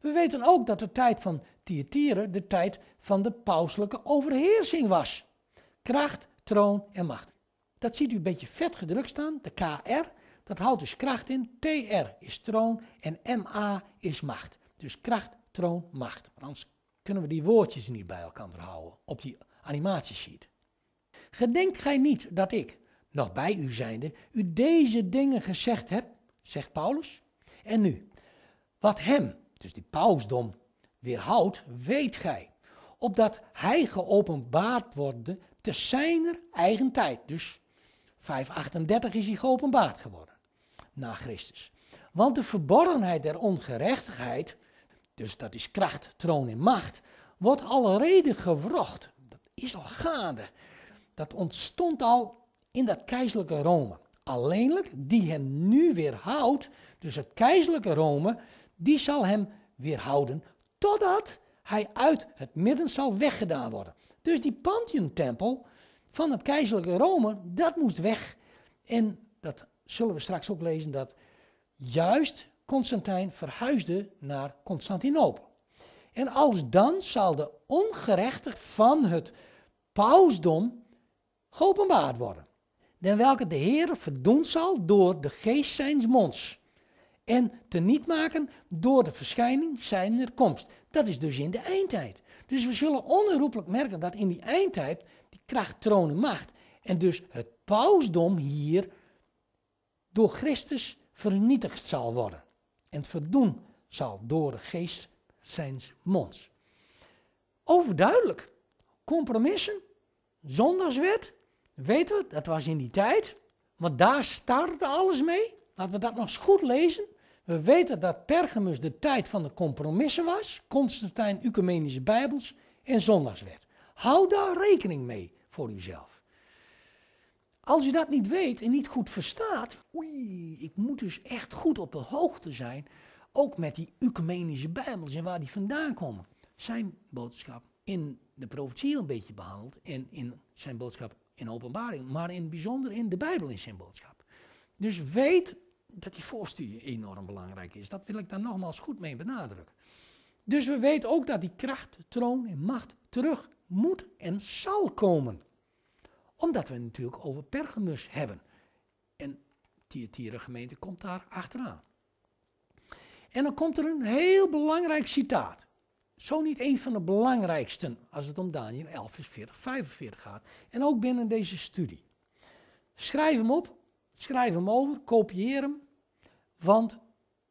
We weten ook dat de tijd van Tiatire de tijd van de pauselijke overheersing was. Kracht, troon en macht. Dat ziet u een beetje vet gedrukt staan, de KR. Dat houdt dus kracht in. TR is troon en MA is macht. Dus kracht, troon, macht. Want anders kunnen we die woordjes niet bij elkaar houden op die animatiesheet. Gedenkt gij niet dat ik, nog bij u zijnde, u deze dingen gezegd heb, zegt Paulus. En nu, wat hem, dus die pausdom, weerhoudt, weet gij. Opdat hij geopenbaard worden te zijner eigen tijd. Dus 538 is hij geopenbaard geworden na Christus. Want de verborgenheid der ongerechtigheid, dus dat is kracht, troon en macht, wordt reden gewrocht. Dat is al gaande. Dat ontstond al in dat keizerlijke Rome. Alleenlijk die hem nu weerhoudt, dus het keizerlijke Rome, die zal hem weerhouden totdat hij uit het midden zal weggedaan worden. Dus die Pantheon-tempel van het keizerlijke Rome, dat moest weg. En dat zullen we straks ook lezen, dat juist Constantijn verhuisde naar Constantinopel. En als dan zal de ongerechtigd van het pausdom geopenbaard worden, den welke de Heer verdoend zal door de geest zijns monds, en teniet maken door de verschijning zijner komst. Dat is dus in de eindtijd. Dus we zullen onherroepelijk merken dat in die eindtijd die kracht, troon macht. En dus het pausdom hier door Christus vernietigd zal worden. En verdoen zal door de geest zijn monds. Overduidelijk. Compromissen, zondagswet, weten we, dat was in die tijd. Want daar startte alles mee. Laten we dat nog eens goed lezen. We weten dat Pergamus de tijd van de compromissen was, Constantijn, Ucumenische Bijbels en zondagswet. Hou daar rekening mee voor uzelf. Als je dat niet weet en niet goed verstaat, oei, ik moet dus echt goed op de hoogte zijn, ook met die Ucumenische Bijbels en waar die vandaan komen. Zijn boodschap in de profetie een beetje behaald en in zijn boodschap in openbaring, maar in het bijzonder in de Bijbel in zijn boodschap. Dus weet dat die voorstudie enorm belangrijk is. Dat wil ik daar nogmaals goed mee benadrukken. Dus we weten ook dat die kracht, troon en macht terug moet en zal komen. Omdat we het natuurlijk over Pergamus hebben. En de gemeente komt daar achteraan. En dan komt er een heel belangrijk citaat. Zo niet een van de belangrijkste als het om Daniel 11 vers 40, 45 gaat. En ook binnen deze studie. Schrijf hem op, Schrijf hem over, kopieer hem, want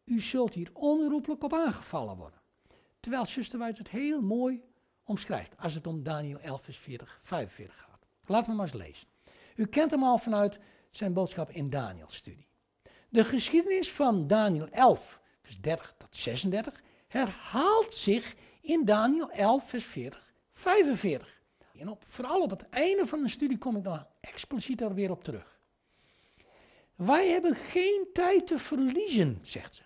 u zult hier onroepelijk op aangevallen worden. Terwijl zuster het heel mooi omschrijft als het om Daniel 11, vers 40, 45 gaat. Laten we maar eens lezen. U kent hem al vanuit zijn boodschap in Daniel's studie De geschiedenis van Daniel 11, vers 30 tot 36 herhaalt zich in Daniel 11, vers 40, 45. En op, vooral op het einde van de studie kom ik daar expliciet er weer op terug. Wij hebben geen tijd te verliezen, zegt ze.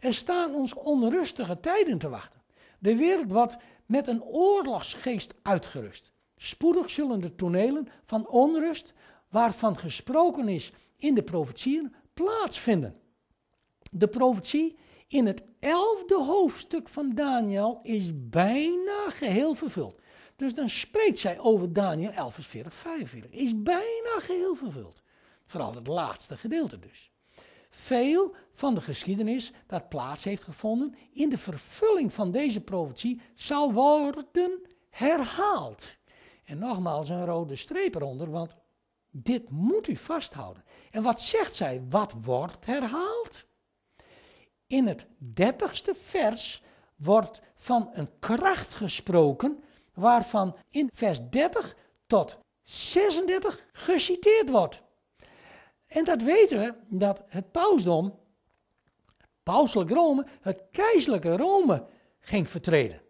Er staan ons onrustige tijden te wachten. De wereld wordt met een oorlogsgeest uitgerust. Spoedig zullen de tonelen van onrust, waarvan gesproken is in de profetieën, plaatsvinden. De profetie in het elfde hoofdstuk van Daniel is bijna geheel vervuld. Dus dan spreekt zij over Daniel 11, 45. Is bijna geheel vervuld. Vooral het laatste gedeelte dus. Veel van de geschiedenis dat plaats heeft gevonden in de vervulling van deze profetie zal worden herhaald. En nogmaals een rode streep eronder, want dit moet u vasthouden. En wat zegt zij? Wat wordt herhaald? In het dertigste vers wordt van een kracht gesproken, waarvan in vers 30 tot 36 geciteerd wordt. En dat weten we dat het pausdom, pauselijk Rome, het keizerlijke Rome ging vertreden.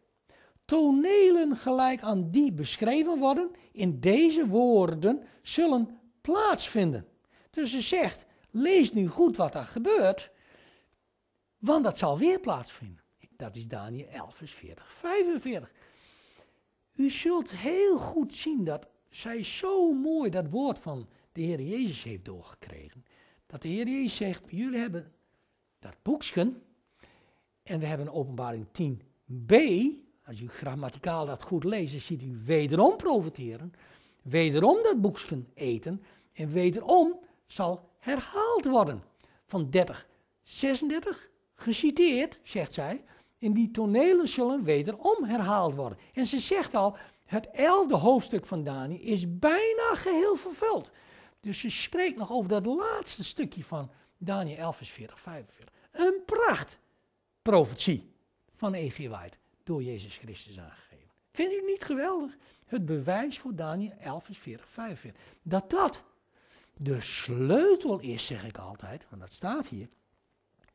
Tonelen gelijk aan die beschreven worden in deze woorden zullen plaatsvinden. Dus ze zegt, lees nu goed wat er gebeurt, want dat zal weer plaatsvinden. Dat is Daniel 11, vers 45. U zult heel goed zien dat zij zo mooi dat woord van de Heer Jezus heeft doorgekregen. Dat de Heer Jezus zegt, jullie hebben dat boeksken en we hebben openbaring 10b. Als u grammaticaal dat goed leest, ziet u wederom profiteren, wederom dat boeksken eten en wederom zal herhaald worden. Van 30, 36 geciteerd, zegt zij, en die tonelen zullen wederom herhaald worden. En ze zegt al, het elfde hoofdstuk van Daniel is bijna geheel vervuld. Dus ze spreekt nog over dat laatste stukje van Daniel 11, vers 40, 45. Een pracht van E.G. White door Jezus Christus aangegeven. Vindt u niet geweldig? Het bewijs voor Daniel 11, vers 40, 45. Dat dat de sleutel is, zeg ik altijd, want dat staat hier,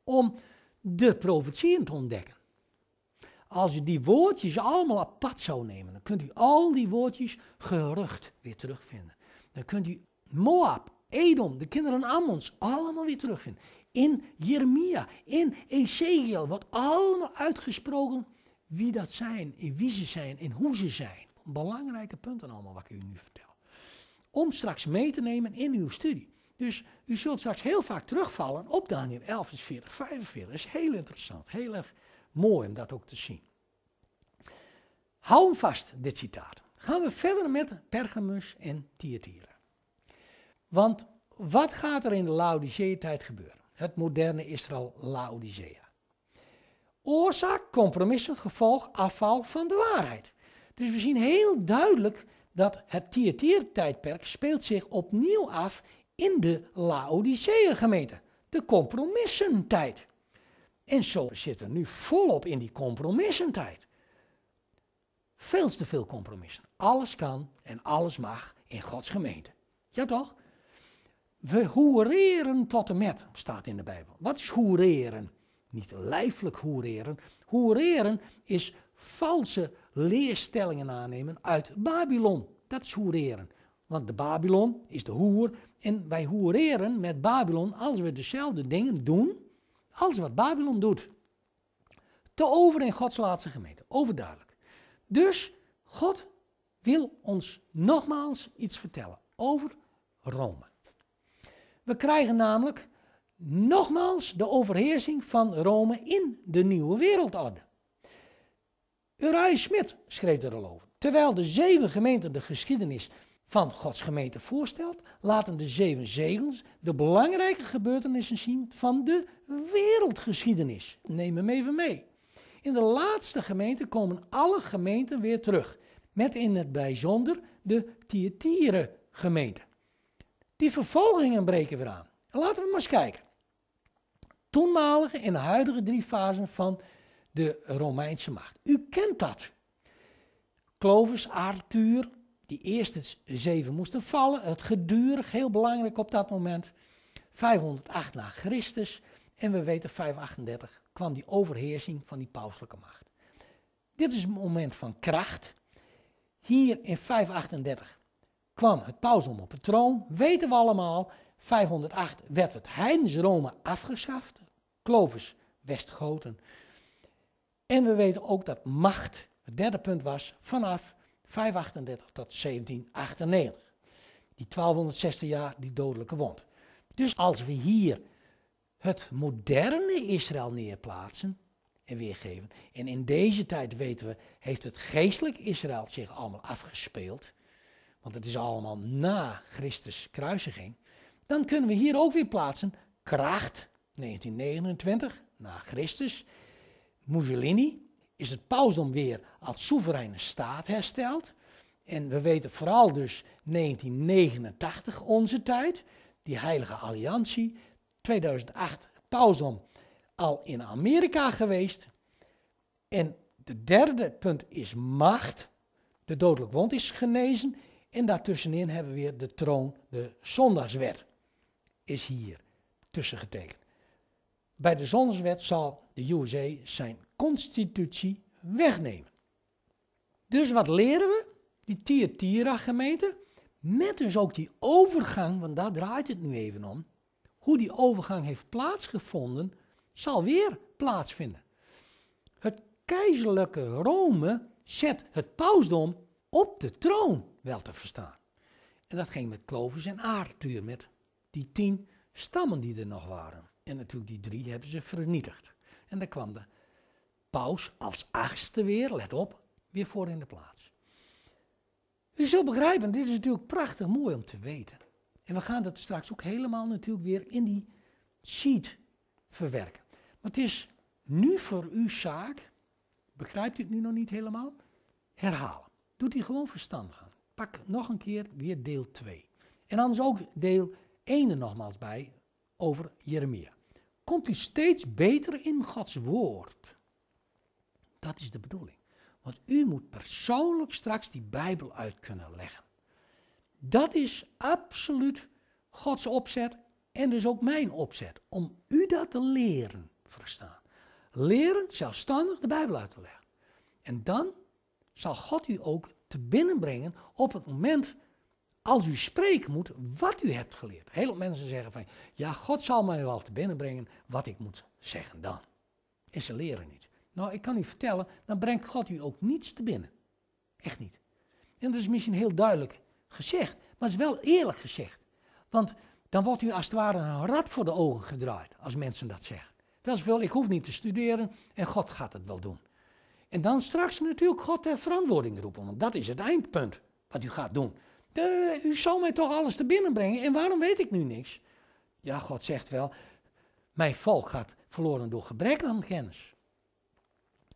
om de profetieën te ontdekken. Als u die woordjes allemaal apart zou nemen, dan kunt u al die woordjes gerucht weer terugvinden. Dan kunt u Moab, Edom, de kinderen Ammons, allemaal weer terugvinden. In Jeremia, in Ezekiel wordt allemaal uitgesproken wie dat zijn, in wie ze zijn, in hoe ze zijn. Belangrijke punten allemaal wat ik u nu vertel. Om straks mee te nemen in uw studie. Dus u zult straks heel vaak terugvallen op Daniel 11, 40, 45. Dat is heel interessant, heel erg mooi om dat ook te zien. Hou hem vast, dit citaat. Gaan we verder met Pergamus en Tiatira. Want wat gaat er in de Laodicea-tijd gebeuren? Het moderne Israël Laodicea. Oorzaak, compromissen, gevolg, afval van de waarheid. Dus we zien heel duidelijk dat het Tiatira-tijdperk speelt zich opnieuw af in de Laodicea-gemeente. De compromissentijd. En zo zitten nu volop in die compromissentijd. Veel te veel compromissen. Alles kan en alles mag in Gods gemeente. Ja toch? We hoereren tot en met, staat in de Bijbel. Wat is hoereren? Niet lijfelijk hoereren. Hoereren is valse leerstellingen aannemen uit Babylon. Dat is hoereren. Want de Babylon is de hoer. En wij hoereren met Babylon als we dezelfde dingen doen als wat Babylon doet. Te over in Gods laatste gemeente, overduidelijk. Dus God wil ons nogmaals iets vertellen over Rome. We krijgen namelijk nogmaals de overheersing van Rome in de nieuwe wereldorde. Uriah Smit schreef er al over. Terwijl de zeven gemeenten de geschiedenis van Gods gemeente voorstelt, laten de zeven zegels de belangrijke gebeurtenissen zien van de wereldgeschiedenis. Neem hem even mee. In de laatste gemeente komen alle gemeenten weer terug, met in het bijzonder de Tiatire gemeente. Die vervolgingen breken weer aan. En laten we maar eens kijken. Toenmalige en de huidige drie fasen van de Romeinse macht. U kent dat. Clovis, Arthur, die eerste zeven moesten vallen. Het gedurig, heel belangrijk op dat moment. 508 na Christus. En we weten 538 kwam die overheersing van die pauselijke macht. Dit is een moment van kracht. Hier in 538 kwam het pausdom op het troon, weten we allemaal. 508 werd het heidens Rome afgeschaft, Clovis Westgoten. En we weten ook dat macht, het derde punt was, vanaf 538 tot 1798. Die 1260 jaar, die dodelijke wond. Dus als we hier het moderne Israël neerplaatsen en weergeven. En in deze tijd weten we, heeft het geestelijk Israël zich allemaal afgespeeld want het is allemaal na Christus kruisiging, dan kunnen we hier ook weer plaatsen Kracht, 1929, na Christus, Mussolini, is het pausdom weer als soevereine staat hersteld. En we weten vooral dus 1989, onze tijd, die heilige alliantie, 2008 het pausdom al in Amerika geweest. En de derde punt is macht. De dodelijk wond is genezen. En daartussenin hebben we weer de troon, de zondagswet is hier tussen getekend. Bij de zondagswet zal de USA zijn constitutie wegnemen. Dus wat leren we? Die Tiatira-gemeente, met dus ook die overgang, want daar draait het nu even om, hoe die overgang heeft plaatsgevonden, zal weer plaatsvinden. Het keizerlijke Rome zet het pausdom op de troon wel te verstaan. En dat ging met Clovis en Arthur, met die tien stammen die er nog waren. En natuurlijk die drie hebben ze vernietigd. En dan kwam de paus als achtste weer, let op, weer voor in de plaats. U zult begrijpen, dit is natuurlijk prachtig mooi om te weten. En we gaan dat straks ook helemaal natuurlijk weer in die sheet verwerken. Maar het is nu voor u zaak, begrijpt u het nu nog niet helemaal? Herhalen. Doet u gewoon verstand gaan pak nog een keer weer deel 2. En dan is ook deel 1 er nogmaals bij over Jeremia. Komt u steeds beter in Gods woord? Dat is de bedoeling. Want u moet persoonlijk straks die Bijbel uit kunnen leggen. Dat is absoluut Gods opzet en dus ook mijn opzet. Om u dat te leren verstaan. Leren zelfstandig de Bijbel uit te leggen. En dan zal God u ook te binnenbrengen op het moment als u spreken moet wat u hebt geleerd. Heel veel mensen zeggen van, ja, God zal mij wel te binnenbrengen wat ik moet zeggen dan. En ze leren niet. Nou, ik kan u vertellen, dan brengt God u ook niets te binnen. Echt niet. En dat is misschien heel duidelijk gezegd, maar het is wel eerlijk gezegd. Want dan wordt u als het ware een rat voor de ogen gedraaid, als mensen dat zeggen. Dat is wel, ik hoef niet te studeren en God gaat het wel doen. En dan straks natuurlijk God ter verantwoording roepen, want dat is het eindpunt wat u gaat doen. u zal mij toch alles te binnen brengen en waarom weet ik nu niks? Ja, God zegt wel, mijn volk gaat verloren door gebrek aan kennis.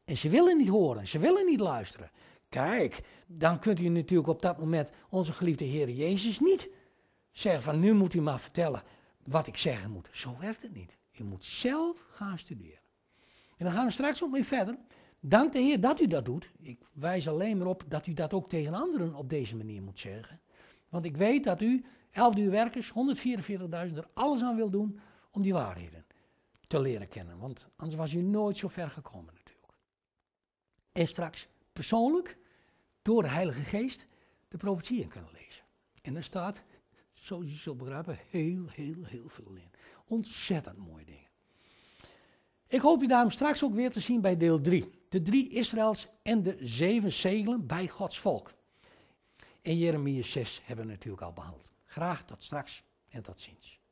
En ze willen niet horen, ze willen niet luisteren. Kijk, dan kunt u natuurlijk op dat moment onze geliefde Heer Jezus niet zeggen van nu moet u maar vertellen wat ik zeggen moet. Zo werkt het niet. U moet zelf gaan studeren. En dan gaan we straks ook mee verder. Dank de Heer dat u dat doet. Ik wijs alleen maar op dat u dat ook tegen anderen op deze manier moet zeggen. Want ik weet dat u 11 uur werkers, 144.000, er alles aan wil doen om die waarheden te leren kennen. Want anders was u nooit zo ver gekomen natuurlijk. En straks persoonlijk, door de Heilige Geest, de profetieën kunnen lezen. En daar staat, zoals u zult begrijpen, heel, heel, heel veel in. Ontzettend mooie dingen. Ik hoop u daarom straks ook weer te zien bij deel 3 de drie Israëls en de zeven zegelen bij Gods volk. En Jeremia 6 hebben we natuurlijk al behandeld. Graag tot straks en tot ziens.